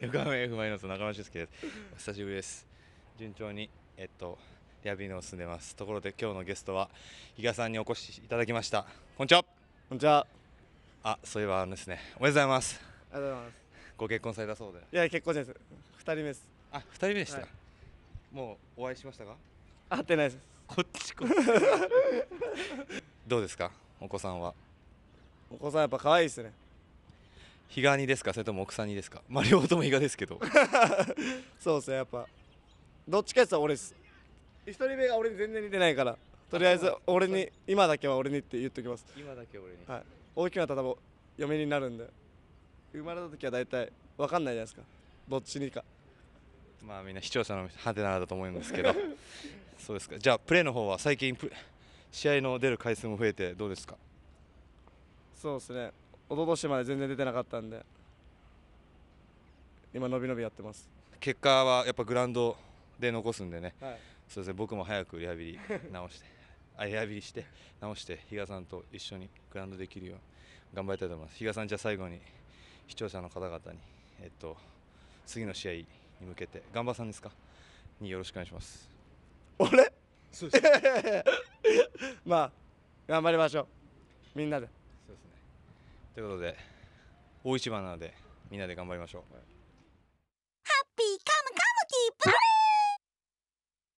横浜 F マイナス中間俊介です。お久しぶりです。順調にえっとリハビリの進んでます。ところで今日のゲストは伊賀さんにお越しいただきました。こんにちは。こんにちは。あ、そういえばあのですね。おめでとうございます。ありがとうございます。ご結婚されたそうで。いや結婚です。二人目です。あ、二人目でした、はい。もうお会いしましたか。会ってないです。こっちこっち。どうですか、お子さんは。お子さんやっぱ可愛いですね。日がにですかそれとも奥さんにですかまあ両方とも日がですけど そうですねやっぱどっちかやっは俺です1人目が俺に全然似てないからとりあえず俺に今だけは俺にって言っときます今だけ俺に、はい、大きくなったら多分嫁になるんで生まれた時は大体分かんないじゃないですかどっちにかまあみんな視聴者のハテナだと思うんですけど そうですかじゃあプレーの方は最近試合の出る回数も増えてどうですかそうですね一昨年まで全然出てなかったんで今伸び伸びやってます結果はやっぱグラウンドで残すんでね、はい、そうですね僕も早くリハビリ直して あリハビリして直して比嘉さんと一緒にグラウンドできるよう頑張りたいと思います比嘉さんじゃあ最後に視聴者の方々にえっと次の試合に向けて頑張バさんですかによろしくお願いします俺 まあ頑張りましょうみんなで。ということで大一番なのでみんなで頑張りましょう。